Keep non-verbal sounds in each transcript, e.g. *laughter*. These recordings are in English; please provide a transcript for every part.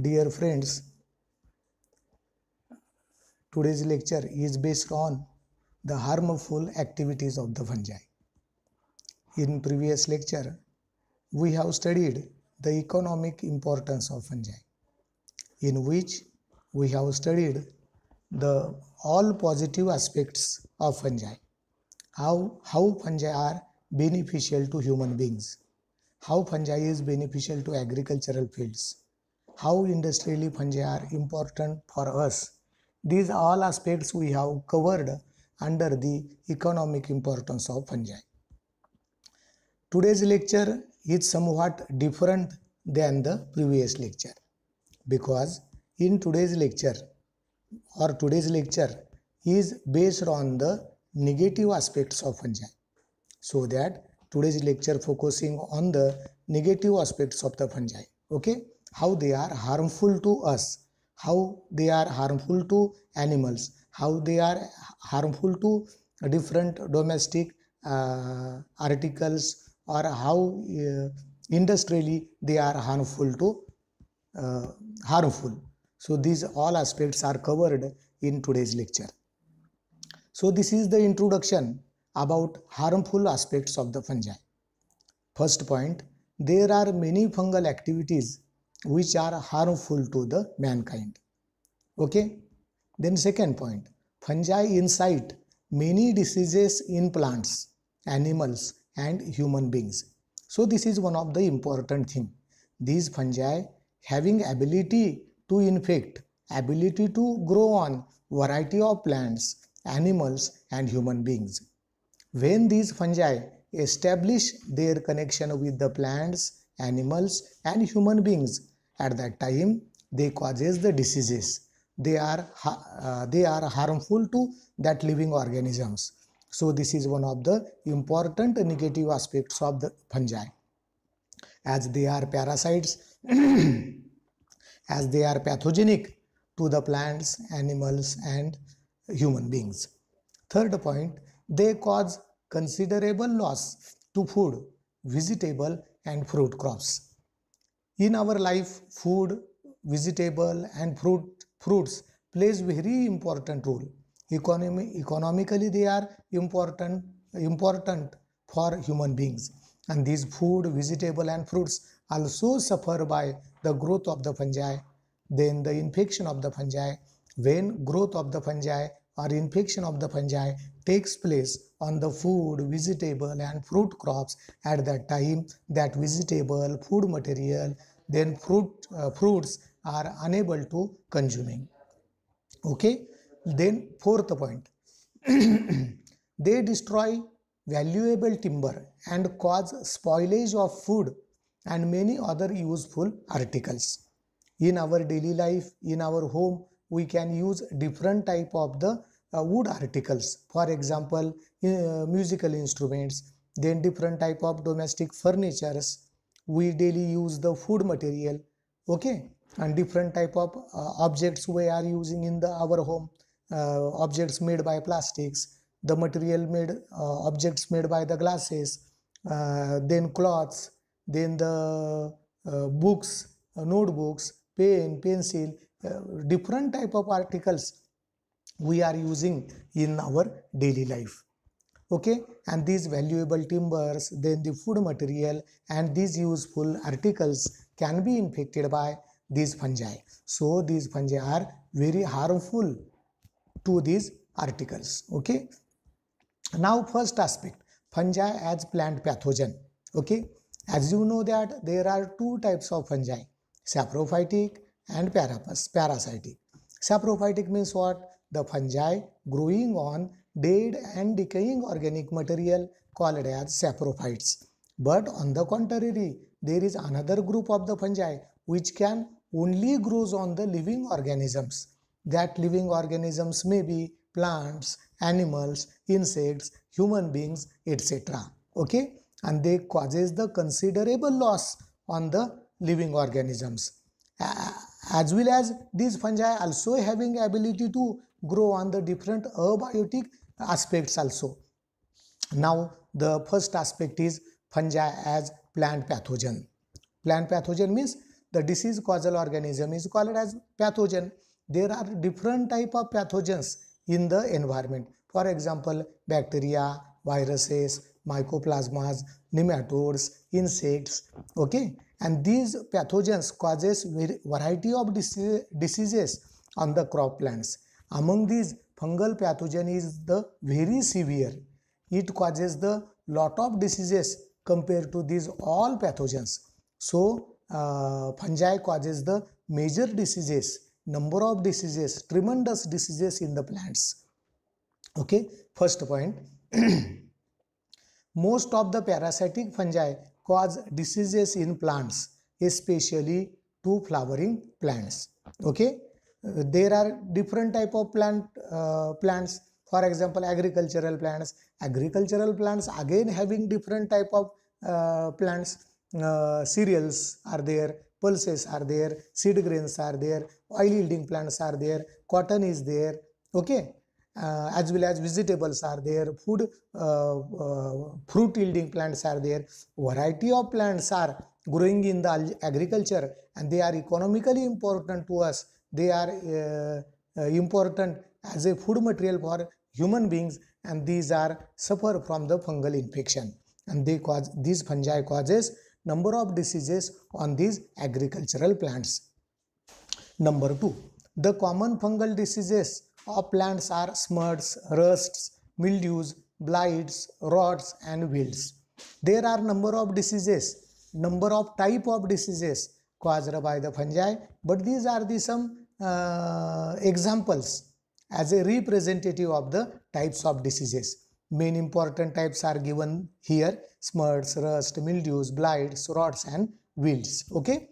Dear friends, today's lecture is based on the harmful activities of the fungi. In previous lecture, we have studied the economic importance of fungi, in which we have studied the all positive aspects of fungi, how, how fungi are beneficial to human beings, how fungi is beneficial to agricultural fields, how industrially fungi are important for us. These all aspects we have covered under the economic importance of fungi. Today's lecture is somewhat different than the previous lecture because in today's lecture or today's lecture is based on the negative aspects of fungi so that today's lecture focusing on the negative aspects of the fungi okay how they are harmful to us, how they are harmful to animals, how they are harmful to different domestic uh, articles, or how uh, industrially they are harmful to uh, harmful. So these all aspects are covered in today's lecture. So this is the introduction about harmful aspects of the fungi. First point, there are many fungal activities which are harmful to the mankind okay then second point fungi incite many diseases in plants animals and human beings so this is one of the important thing these fungi having ability to infect ability to grow on variety of plants animals and human beings when these fungi establish their connection with the plants animals and human beings at that time they causes the diseases they are uh, they are harmful to that living organisms so this is one of the important negative aspects of the fungi as they are parasites *clears throat* as they are pathogenic to the plants animals and human beings third point they cause considerable loss to food vegetable and fruit crops in our life food vegetable and fruit fruits plays very important role Economy, economically they are important important for human beings and these food vegetable and fruits also suffer by the growth of the fungi then the infection of the fungi when growth of the fungi or infection of the fungi takes place on the food, vegetable and fruit crops at that time that vegetable, food material, then fruit, uh, fruits are unable to consuming. Okay, then fourth point, *clears throat* they destroy valuable timber and cause spoilage of food and many other useful articles. In our daily life, in our home, we can use different type of the uh, wood articles for example uh, musical instruments then different type of domestic furnitures we daily use the food material okay and different type of uh, objects we are using in the our home uh, objects made by plastics the material made uh, objects made by the glasses uh, then cloths then the books notebooks pen pencil different type of articles we are using in our daily life okay and these valuable timbers then the food material and these useful articles can be infected by these fungi so these fungi are very harmful to these articles okay now first aspect fungi as plant pathogen okay as you know that there are two types of fungi saprophytic and parasitic saprophytic means what the fungi growing on dead and decaying organic material called as saprophytes. But on the contrary, there is another group of the fungi which can only grows on the living organisms. That living organisms may be plants, animals, insects, human beings, etc. Okay, and they causes the considerable loss on the living organisms. As well as these fungi also having ability to grow on the different abiotic aspects also. Now, the first aspect is fungi as plant pathogen. Plant pathogen means the disease causal organism is called as pathogen. There are different type of pathogens in the environment. For example, bacteria, viruses, mycoplasmas, nematodes, insects, okay? And these pathogens causes variety of diseases on the crop plants. Among these, fungal pathogen is the very severe. It causes the lot of diseases compared to these all pathogens. So, uh, fungi causes the major diseases, number of diseases, tremendous diseases in the plants. Okay, first point. *clears throat* Most of the parasitic fungi cause diseases in plants, especially to flowering plants. Okay there are different type of plant uh, plants for example agricultural plants agricultural plants again having different type of uh, plants uh, cereals are there pulses are there seed grains are there oil yielding plants are there cotton is there okay uh, as well as vegetables are there food uh, uh, fruit yielding plants are there variety of plants are growing in the agriculture and they are economically important to us they are uh, uh, important as a food material for human beings and these are suffer from the fungal infection and they cause these fungi causes number of diseases on these agricultural plants number 2 the common fungal diseases of plants are smuts rusts mildews blights rots and wilts there are number of diseases number of type of diseases caused by the fungi but these are the some uh, examples as a representative of the types of diseases. Main important types are given here, smuts, rust, mildews, blights, rots and wilts. Okay.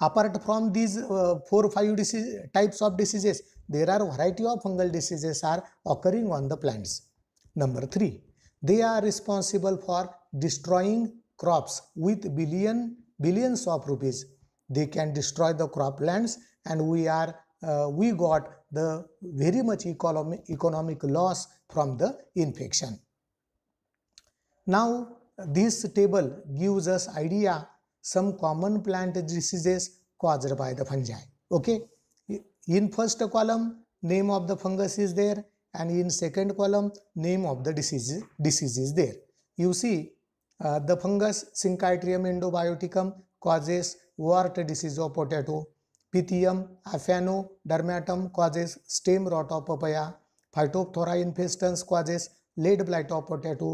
Apart from these uh, four five disease, types of diseases, there are variety of fungal diseases are occurring on the plants. Number three, they are responsible for destroying crops with billion billions of rupees. They can destroy the croplands and we are uh, we got the very much economic, economic loss from the infection. Now this table gives us idea some common plant diseases caused by the fungi. Okay, in first column name of the fungus is there and in second column name of the disease, disease is there. You see uh, the fungus Syncytium endobioticum causes wart disease of potato, Pythium aphanidermatum causes stem rot of papaya Phytophthora infestans causes late blight of potato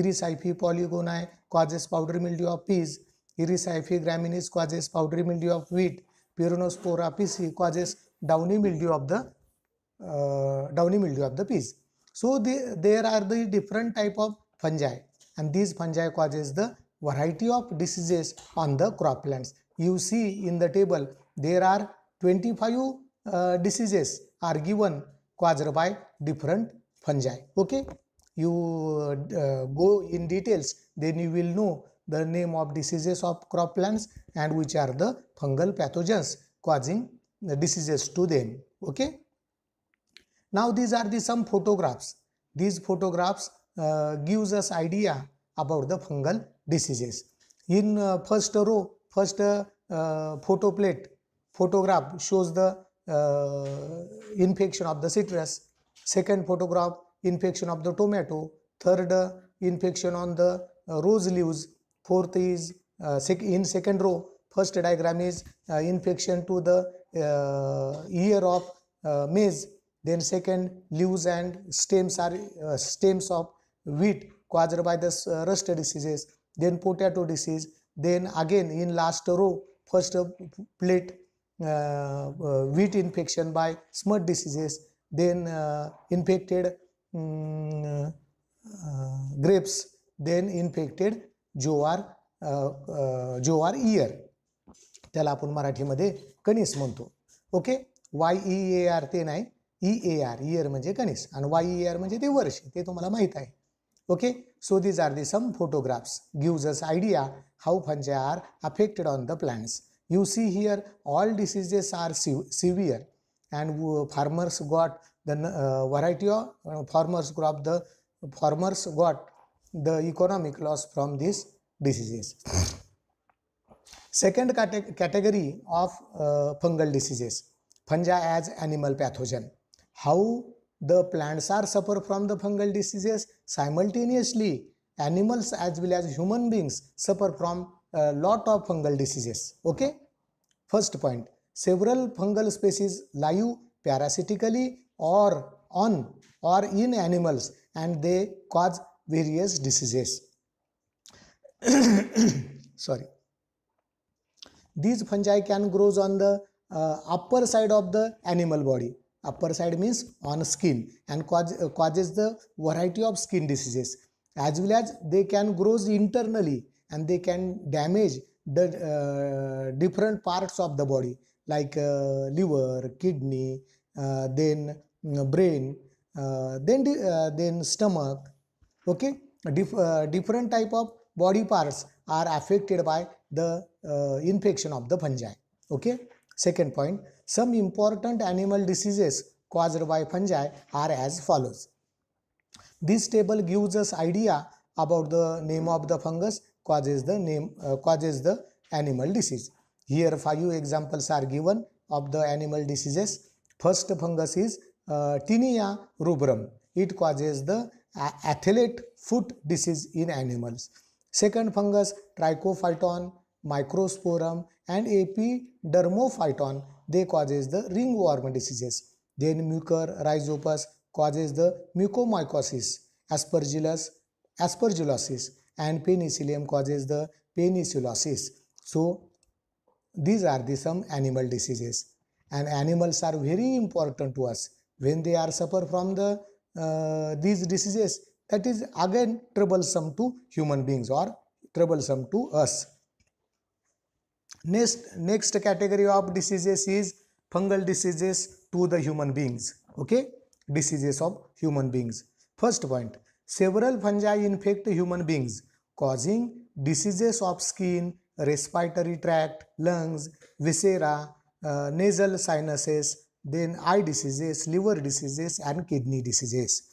Erysiphe polygoni causes powdery mildew of peas Erysiphe graminis causes powdery mildew of wheat Peronospora pisi causes downy mildew of the downy mildew of the peas so there are the different type of fungi and these fungi causes the variety of diseases on the crop plants you see in the table there are 25 uh, diseases are given caused by different fungi okay you uh, go in details then you will know the name of diseases of crop plants and which are the fungal pathogens causing the diseases to them okay now these are the some photographs these photographs uh, gives us idea about the fungal diseases in uh, first row first uh, uh photo plate photograph shows the uh, infection of the citrus, second photograph infection of the tomato, third uh, infection on the uh, rose leaves, fourth is uh, sec in second row, first diagram is uh, infection to the uh, ear of uh, maize, then second leaves and stems are uh, stems of wheat caused by the uh, rust diseases, then potato disease, then again in last row, first uh, plate wheat infection by smut diseases, then infected um, grapes, then infected jowar jowar ear त्याला आपण मराठीमध्ये कणीस म्हणतो okay Y E A R ते नाही ई A R year म्हणजे कणीस आणि वाय ई आर म्हणजे ते वर्ष ते तुम्हाला माहीत आहे okay so these are the some photographs gives us idea how fungi are affected on the plants You see here all diseases are severe and uh, farmers got the uh, variety of uh, farmers crop the farmers got the economic loss from these diseases. Second cate category of uh, fungal diseases, fungi as animal pathogen. How the plants are suffer from the fungal diseases simultaneously animals as well as human beings suffer from a lot of fungal diseases. Okay. First point, several fungal species live parasitically or on or in animals and they cause various diseases. *coughs* Sorry. These fungi can grow on the uh, upper side of the animal body. Upper side means on skin and uh, causes the variety of skin diseases as well as they can grow internally and they can damage the uh, different parts of the body like uh, liver, kidney, uh, then mm, brain, uh, then uh, then stomach. Okay, Dif uh, different type of body parts are affected by the infection of the fungi. Okay, second point: some important animal diseases caused by fungi are as follows. This table gives us idea about the name of the fungus causes the name uh, causes the animal disease here five examples are given of the animal diseases first fungus is uh, tinea rubrum it causes the uh, athlete foot disease in animals second fungus trichophyton microsporum and epidermophyton they causes the ringworm diseases then mucor rhizopus causes the mucomycosis aspergillus aspergillosis and penicillium causes the peniculosis. So these are the some animal diseases and animals are very important to us when they are suffer from the uh, these diseases that is again troublesome to human beings or troublesome to us. Next, next category of diseases is fungal diseases to the human beings. Okay, diseases of human beings. First point, several fungi infect human beings causing diseases of skin, respiratory tract, lungs, viscera, uh, nasal sinuses, then eye diseases, liver diseases and kidney diseases.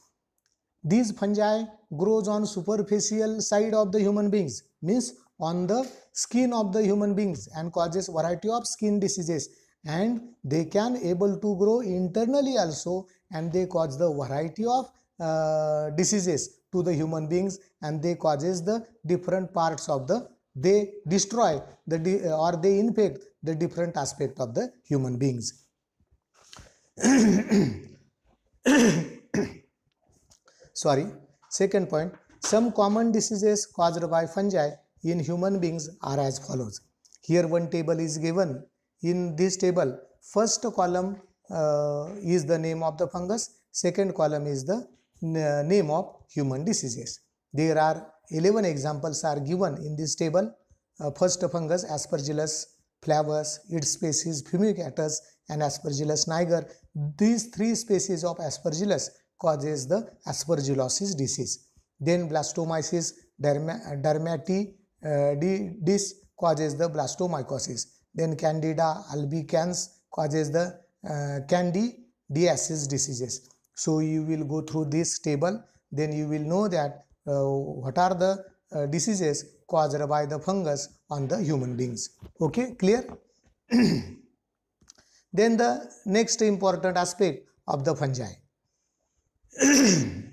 These fungi grows on superficial side of the human beings means on the skin of the human beings and causes variety of skin diseases and they can able to grow internally also and they cause the variety of uh, diseases to the human beings and they causes the different parts of the they destroy the de or they infect the different aspect of the human beings *coughs* sorry second point some common diseases caused by fungi in human beings are as follows here one table is given in this table first column uh, is the name of the fungus second column is the uh, name of human diseases. There are 11 examples are given in this table. Uh, first fungus Aspergillus flavus, its species fumigatus and Aspergillus niger. These three species of Aspergillus causes the aspergillosis disease. Then blastomyces derma, uh, causes the blastomycosis. Then candida albicans causes the uh, diseases. So you will go through this table, then you will know that uh, what are the uh, diseases caused by the fungus on the human beings. Okay, clear? *clears throat* then the next important aspect of the fungi. *clears throat*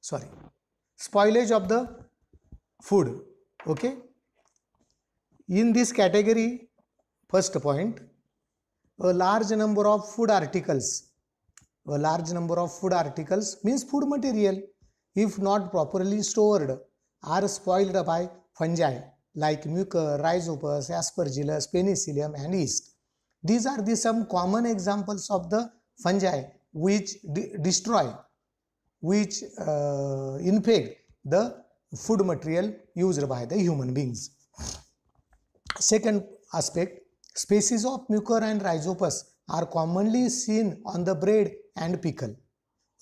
Sorry, spoilage of the food. Okay, in this category, first point, a large number of food articles a large number of food articles means food material if not properly stored are spoiled by fungi like mucor, rhizopus, aspergillus, penicillium and yeast. These are the some common examples of the fungi which de destroy, which uh, infect the food material used by the human beings. Second aspect, species of mucor and rhizopus are commonly seen on the bread and pickle.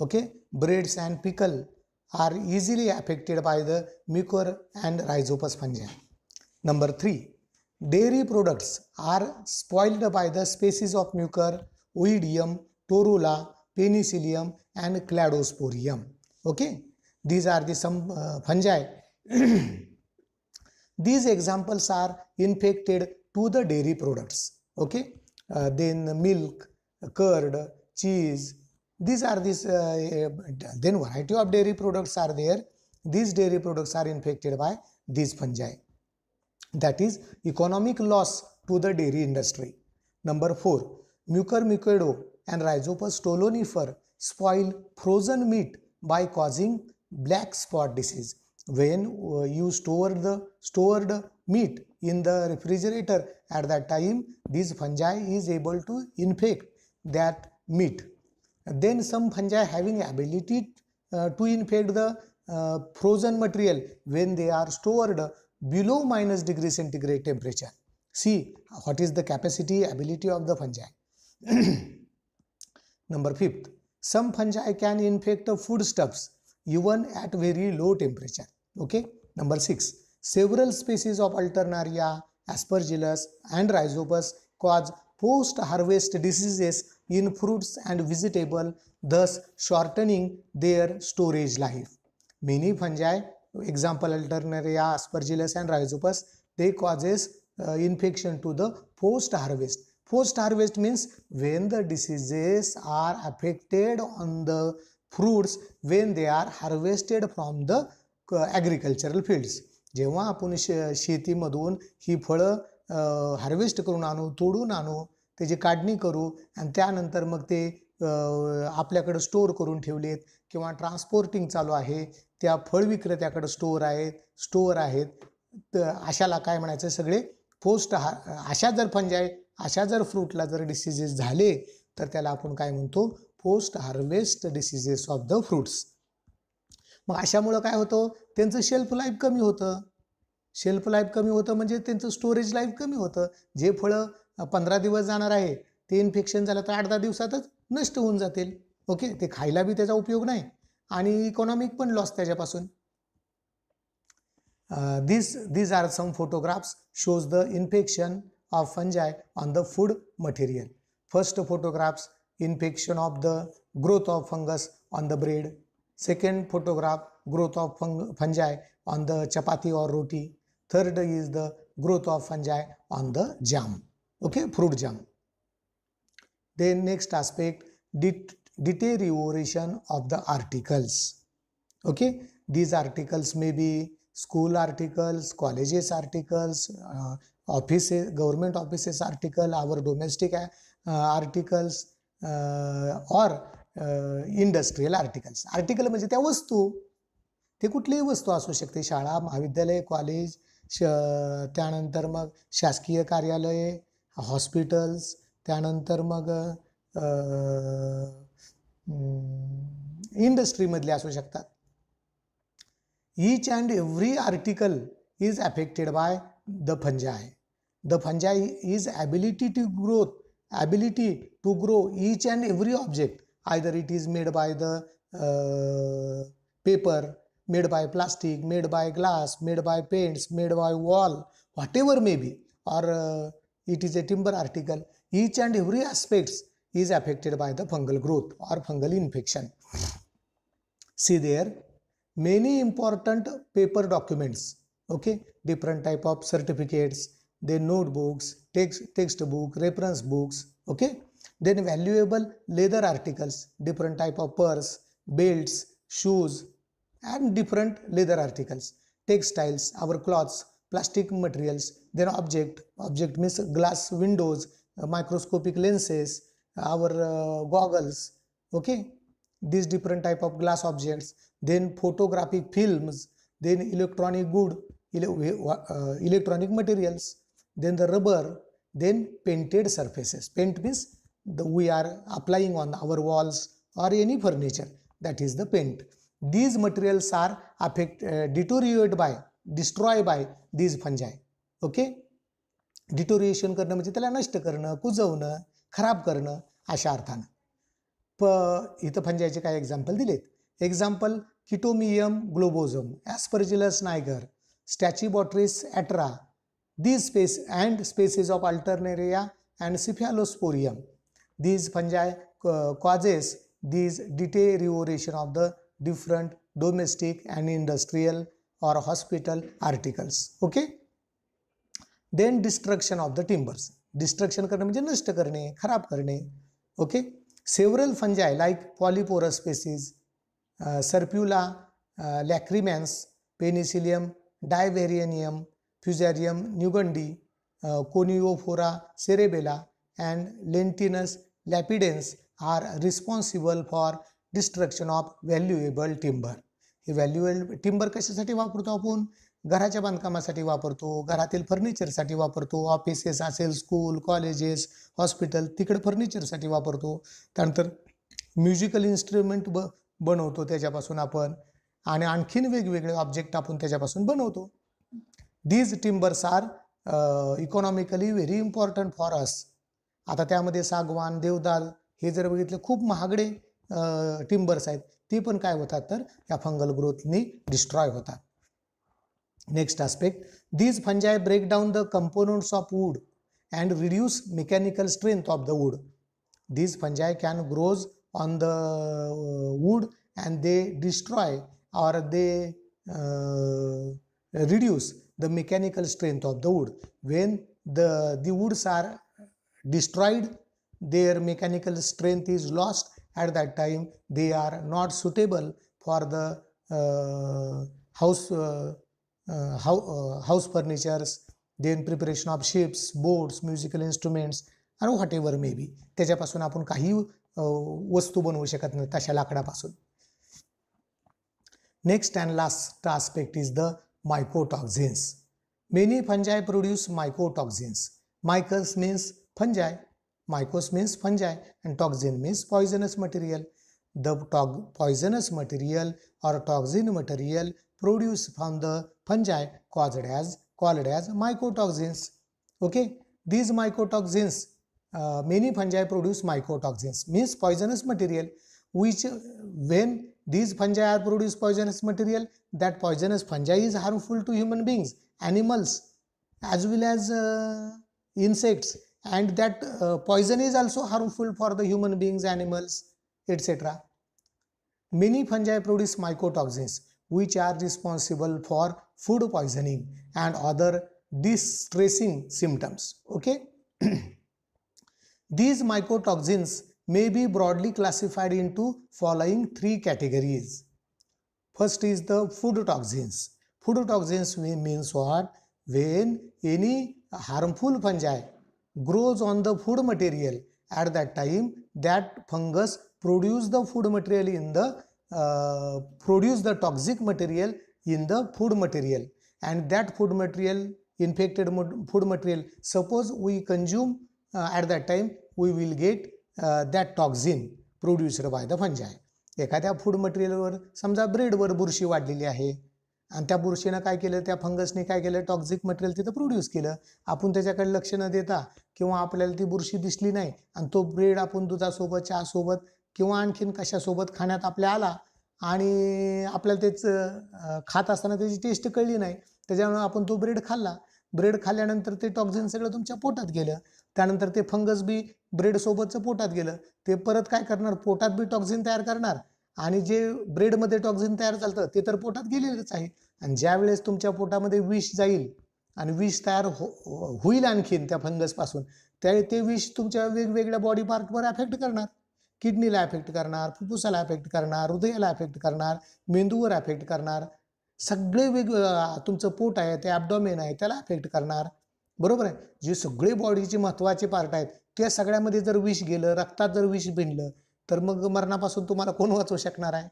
Okay, breads and pickle are easily affected by the mucor and rhizopus fungi. Number 3. Dairy products are spoiled by the species of mucor, oidium, torula, penicillium and cladosporium. Okay, these are the some uh, fungi. *clears throat* these examples are infected to the dairy products. Okay, uh, then milk, curd, cheese, these are this uh, uh, then variety of dairy products are there. These dairy products are infected by these fungi. That is economic loss to the dairy industry. Number 4. Mucormycoido and Rhizopus stolonifer spoil frozen meat by causing black spot disease. When uh, you store the stored meat in the refrigerator at that time, this fungi is able to infect that meat then some fungi having ability uh, to infect the uh, frozen material when they are stored below minus degree centigrade temperature. See what is the capacity ability of the fungi. *clears throat* Number fifth, some fungi can infect the foodstuffs even at very low temperature. Okay. Number six, several species of Alternaria, Aspergillus and Rhizopus cause post-harvest diseases in fruits and vegetable, thus shortening their storage life. Many fungi, example Alternaria, Aspergillus and Rhizopus, they causes uh, infection to the post-harvest. Post-harvest means when the diseases are affected on the fruits when they are harvested from the agricultural fields. जेव्हा आपण शे शेतीमधून ही फळं harvest करून आणू तोडून आणू त्याची काढणी करू आणि त्यानंतर मग ते आपल्याकडं स्टोअर करून ठेवलेत किंवा ट्रान्सपोर्टिंग चालू आहे त्या फळ विक्रेत्याकडं स्टोअर आहेत स्टोअर आहेत तर अशाला काय म्हणायचं सगळे पोस्ट हा अशा जर फंजाय अशा जर फ्रूटला जर डिसिजेस झाले तर त्याला आपण काय म्हणतो post harvest diseases of the fruits मग अशामुळं काय होतं त्यांचं शेल्फ लाईफ कमी होतं शेल्फ लाईफ कमी होतं म्हणजे त्यांचं स्टोरेज लाईफ कमी होतं जे फळं पंधरा दिवस जाणार आहे ते इन्फेक्शन झालं तर आठ दहा दिवसातच नष्ट होऊन जातील ओके ते खायला बी त्याचा उपयोग नाही आणि इकॉनॉमिक पण लॉस त्याच्यापासून this these are some photographs shows the infection of fungi on the food material first photographs infection of the growth of fungus on the bread second photograph growth of फंग fungi on the chapati or roti third is the growth of fungi on the jam okay fruit jam then next aspect det deterioration of the articles okay these articles may be school articles colleges articles uh, offices government offices article our domestic uh, articles uh, or industrial articles article म्हणजे त्या वस्तू ते कुठलीही वस्तू असू शकते शाळा महाविद्यालय कॉलेज त्यानंतर मग शासकीय कार्यालये हॉस्पिटल्स त्यानंतर मग हम्म, इंडस्ट्रीमधले असू शकतात each and every article is affected by the fungi the fungi is ability to growth ability to grow each and every object either it is made by the paper made by plastic made by glass made by paints made by wall whatever may be or it is a timber article. Each and every aspects is affected by the fungal growth or fungal infection. See there, many important paper documents, okay, different type of certificates, then notebooks, text, textbook, reference books, okay, then valuable leather articles, different type of purse, belts, shoes, and different leather articles, textiles, our clothes, plastic materials then object object means glass windows uh, microscopic lenses our uh, goggles okay these different type of glass objects then photographic films then electronic good uh, electronic materials then the rubber then painted surfaces paint means the, we are applying on our walls or any furniture that is the paint these materials are affect, uh, deteriorated by destroy by these fungi okay deterioration करणं म्हणजे त्याला नष्ट करणं कुजवणं खराब करणं अशा अर्थानं प इथं फंजायचे काय एक्झाम्पल दिलेत example Chaetomium globosum Aspergillus niger Stachybotrys atra these space and species of Alternaria and Cephalosporium these fungi causes these deterioration of the different domestic and industrial or hospital articles okay then destruction of the timbers destruction करणे म्हणजे नष्ट करणे खराब करणे okay several fungi like Polyporus species Serpula lacrymans Penicillium डायव्हेरियनियम Fusarium न्युगंडी Coniophora cerebella and Lentinus lepideus are responsible for destruction of valuable timber हे value timber कशासाठी वापरतो आपण घराच्या बांधकामासाठी वापरतो घरातील फर्निचरसाठी वापरतो ऑफिसेस असेल स्कूल कॉलेजेस हॉस्पिटल तिकडे फर्निचरसाठी वापरतो त्यानंतर म्युझिकल इन्स्ट्रुमेंट ब बनवतो त्याच्यापासून आपण आणि आणखीन वेगवेगळे ऑब्जेक्ट आपण त्याच्यापासून बनवतो these timbers are economically very important for us आता त्यामध्ये सागवान देवदाल हे जर बघितलं खूप महागडे टिंबर्स uh, आहेत ती पण काय होतात तर या फंगल ग्रोथनी डिस्ट्रॉय होतात next aspect these fungi break down the components of wood and reduce mechanical strength of the wood these fungi can grows on the wood and they destroy or they reduce the mechanical strength of the wood when the the woods are destroyed their mechanical strength is lost at that time they are not suitable for the house house furnitures they preparation of ships boards musical instruments are whatever may be त्याच्यापासून आपण काही वस्तू बनवू शकत नाही तशा लाकडापासून next and last aspect is the mycotoxins many fungi produce mycotoxins मायकल्स means fungi mycos means fungi and toxin means poisonous material the tox poisonous material or toxin material produce from the fungi caused as called as mycotoxins okay these mycotoxins many fungi produce mycotoxins means poisonous material which when these fungi are produce poisonous material that poisonous fungi is harmful to human beings animals as well as insects and that uh, poison is also harmful for the human beings, animals, etc. Many fungi produce mycotoxins which are responsible for food poisoning and other distressing symptoms. Okay. *clears throat* These mycotoxins may be broadly classified into following three categories. First is the food toxins. Food toxins means what? When any harmful fungi grows on the food material at that time that fungus produce the food material in the uh, produce the toxic material in the food material and that food material infected food material suppose we consume uh, at that time we will get uh, that toxin produced by the fungi food material var samja bread var burshi वाढलेली ahe आणि त्या बुरशीनं काय केलं त्या फंगसने काय केलं toxic material तिथं produce केलं आपण त्याच्याकडे लक्ष न देता किंवा आपल्याला ती बुरशी दिसली नाही आणि तो ब्रेड आपण दुधासोबत चहासोबत किंवा आणखीन कशासोबत खाण्यात आपल्या आला आणि आपल्याला तेच खात असताना त्याची टेस्ट कळली नाही त्याच्यामुळे आपण तो ब्रेड खाल्ला ब्रेड खाल्ल्यानंतर ते टॉक्झिन सगळं तुमच्या पोटात गेलं त्यानंतर ते फंगस बी ब्रेडसोबतचं पोटात गेलं ते परत काय करणार पोटात बी टॉक्झिन तयार करणार आणि जे ब्रेडमध्ये टॉक्झिन तयार झालं ते तर पोटात गेलेलंच आहे आणि ज्यावेळेस तुमच्या पोटामध्ये विष जाईल आणि विष तयार हो होईल आणखीन त्या फंगसपासून त्यावेळी ते विष तुमच्या वेगवेगळ्या बॉडी पार्टवर अफेक्ट करणार किडनीला अफेक्ट करणार फुफ्फुसाला अफेक्ट करणार हृदयाला अफेक्ट करणार मेंदूवर अफेक्ट करणार सगळे वेग तुमचं पोट आहे ते ॲबडॉमेन आहे त्याला अफेक्ट करणार बरोबर आहे जे सगळे बॉडीचे महत्त्वाचे पार्ट आहेत त्या सगळ्यामध्ये जर विष गेलं रक्तात जर विष भिनलं तर मग मरणापासून तुम्हाला कोण वाचवू शकणार आहे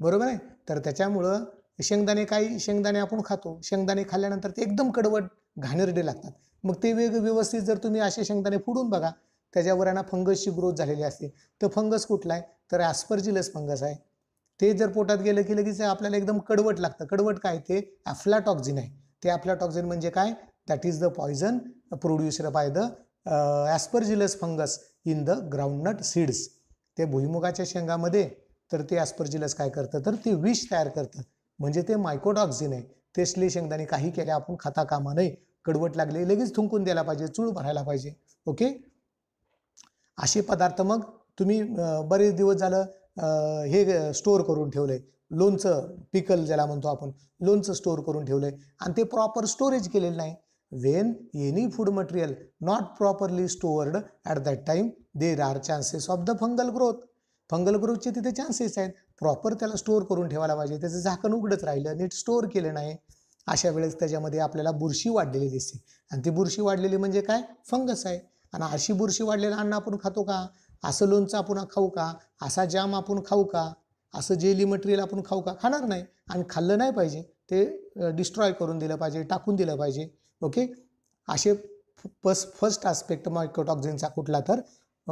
बरोबर आहे तर त्याच्यामुळं शेंगदाणे काही शेंगदाणे आपण खातो शेंगदाणे खाल्ल्यानंतर ते एकदम कडवट घाणेरडे लागतात मग ते वेग व्यवस्थित जर तुम्ही असे शेंगदाणे फोडून बघा त्याच्यावर यांना फंगसची ग्रोथ झालेली असते तर फंगस कुठला आहे तर ॲस्पर्जिलस फंगस आहे ते जर पोटात गेलं की लगेच आपल्याला एकदम कडवट लागतं कडवट काय ते ॲफ्लाटॉक्झिन आहे ते ॲफ्लाटॉक्झिन म्हणजे काय that is the poison producer by the Aspergillus fungus in the groundnut seeds ते भुईमुगाच्या शेंगामध्ये तर ते ॲस्पर्जिलस काय करतं तर ते विष तयार करतं म्हणजे ते मायकोडॉक्झिन आहे ते शेंगदाणे काही केले आपण खाता कामा नाही कडवट लागले लगेच थुंकून द्यायला पाहिजे चूळ भरायला पाहिजे ओके असे पदार्थ मग तुम्ही बरेच दिवस झालं हे स्टोअर करून ठेवले लोणचं पिकल ज्याला म्हणतो आपण लोणचं स्टोअर करून ठेवलंय आणि ते प्रॉपर स्टोरेज केलेलं नाही when any food material not properly stored at that time there are chances of the fungal growth fungal ग्रोथचे तिथे चान्सेस आहेत प्रॉपर त्याला स्टोअर करून ठेवायला पाहिजे त्याचं झाकण उघडत राहिलं नीट स्टोअर केलं नाही अशा वेळेस त्याच्यामध्ये आपल्याला बुरशी वाढलेली दिसते आणि ती बुरशी वाढलेली म्हणजे काय फंगस आहे आणि अशी बुरशी वाढलेलं अन्न आपण खातो का असं लोणचं आपण खाऊ का असा जाम आपण खाऊ का असं जेली मटेरियल आपण खाऊ का खाणार नाही आणि खाल्लं नाही पाहिजे ते डिस्ट्रॉय करून दिलं पाहिजे टाकून दिलं पाहिजे ओके असे फर्स्ट फर्स्ट आस्पेक्ट मायक्रोटॉक्झिन्सचा कुठला तर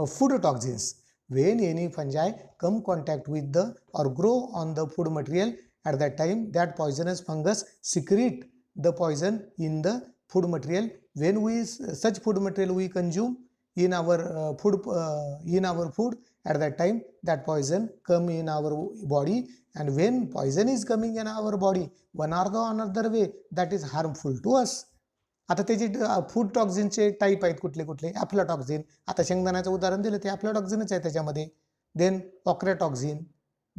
food toxins When any fungi come contact with the or grow on the food material, at that time that poisonous fungus secrete the poison in the food material. When we such food material we consume in our uh, food uh, in our food, at that time that poison come in our body and when poison is coming in our body one or the another way that is harmful to us आता त्याचे food टॉक्झिनचे type आहेत कुठले कुठले ॲफ्लॉटॉक्झिन आता शेंगदाण्याचं उदाहरण दिलं ते ॲफ्लॉटॉक्झिनच आहे त्याच्यामध्ये then ochratoxin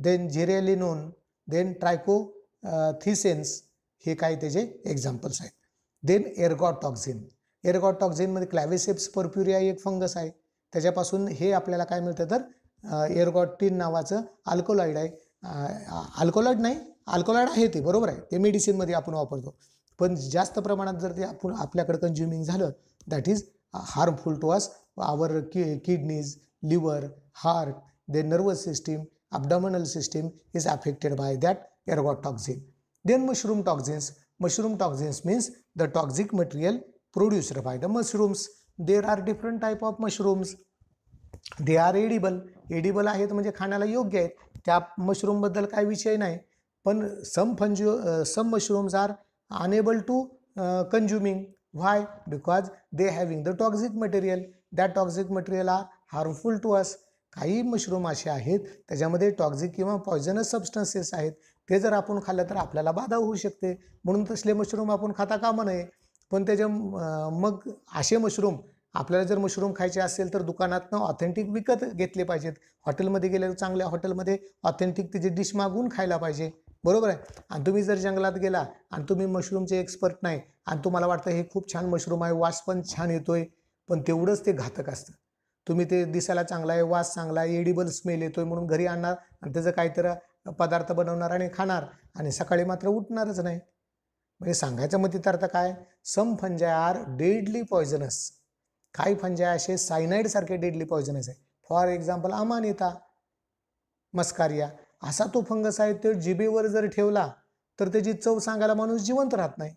then zearalenone then trichothecenes हे काही त्याचे एक्झाम्पल्स आहेत देन एरगॉटॉक्झिन मध्ये क्लॅव्हिसेप्स पर्प्युरिया एक फंगस आहे त्याच्यापासून हे आपल्याला काय मिळतं तर एरगॉटिन नावाचं अल्कोलॉइड आहे अल्कोलॉइड नाही अल्कोलॉइड आहे ते बरोबर आहे ते मेडिसिनमध्ये आपण वापरतो पण जास्त प्रमाणात जर ते आपण आपल्याकडे कंझ्युमिंग झालं that is harmful to us our कि kidneys liver heart the nervous system abdominal system is affected by that toxin then mushroom toxins mushroom toxins means the toxic material producer by the mushrooms there are different type of mushrooms they are edible edible आहेत म्हणजे खाण्याला योग्य आहेत त्या मशरूमबद्दल काय विषय नाही पण some fungi some mushrooms are unable to consuming why because they they the toxic material that toxic material are harmful to us काही मशरूम असे आहेत त्याच्यामध्ये टॉक्झिक किंवा पॉयझनस सबस्टन्सेस आहेत ते जर आपण खाल्लं तर आपल्याला बाधा होऊ शकते म्हणून तसले मशरूम आपण खाता कामा नये पण त्याच्या मग असे मशरूम आपल्याला जर मशरूम खायचे असेल तर दुकानातनं ऑथेंटिक विकत घेतले पाहिजेत हॉटेलमध्ये गेल्यावर चांगल्या हॉटेलमध्ये ऑथेंटिक त्याची डिश मागून खायला पाहिजे बरोबर आहे आणि तुम्ही जर जंगलात गेला आणि तुम्ही मशरूमचे एक्सपर्ट नाही आणि तुम्हाला वाटतं हे खूप छान मशरूम आहे वास पण छान येतो आहे पण तेवढंच ते घातक असतं तुम्ही ते दिसायला चांगला आहे वास चांगला आहे एडिबल स्मेल येतो आहे म्हणून घरी आणणार आणि त्याचं काहीतरी पदार्थ बनवणार आणि खाणार आणि सकाळी मात्र उठणारच नाही म्हणजे तिथं आता काय some fungi are deadly poisonous काही फंजाय असे सायनाईडसारखे डेडली पॉयझनस आहे फॉर एक्झाम्पल येता मस्कारिया असा तो फंगस आहे तो जिबेवर जर ठेवला तर त्याची चव सांगायला माणूस जिवंत राहत नाही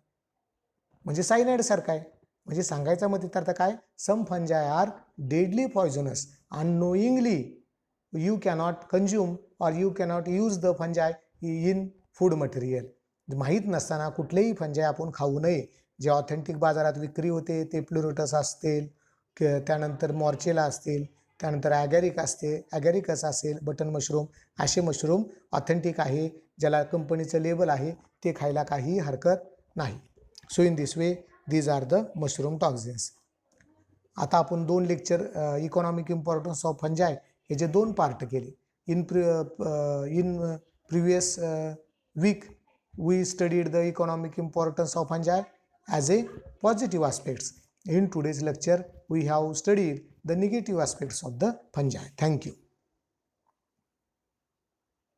म्हणजे सायनाईडसारखा आहे म्हणजे सांगायचा मग तिथं काय some fungi are deadly poisonous unknowingly you cannot consume or you cannot use the fungi in food material माहीत नसताना कुठलेही फंजाय आपण खाऊ नये जे ऑथेंटिक बाजारात विक्री होते ते प्लुरोटस असतील त्यानंतर मॉर्चेला असतील त्यानंतर ॲगॅरिक असते ॲगॅरिकस असेल बटन मशरूम असे मशरूम ऑथेंटिक आहे ज्याला कंपनीचं लेबल आहे ते खायला काही हरकत नाही so in this way these are the mushroom toxins आता आपण दोन lecture economic importance of fungi हे जे दोन पार्ट केले in pre in previous week we studied the economic importance of fungi as a positive aspects In today's lecture, we have studied the negative aspects of the fungi. Thank you.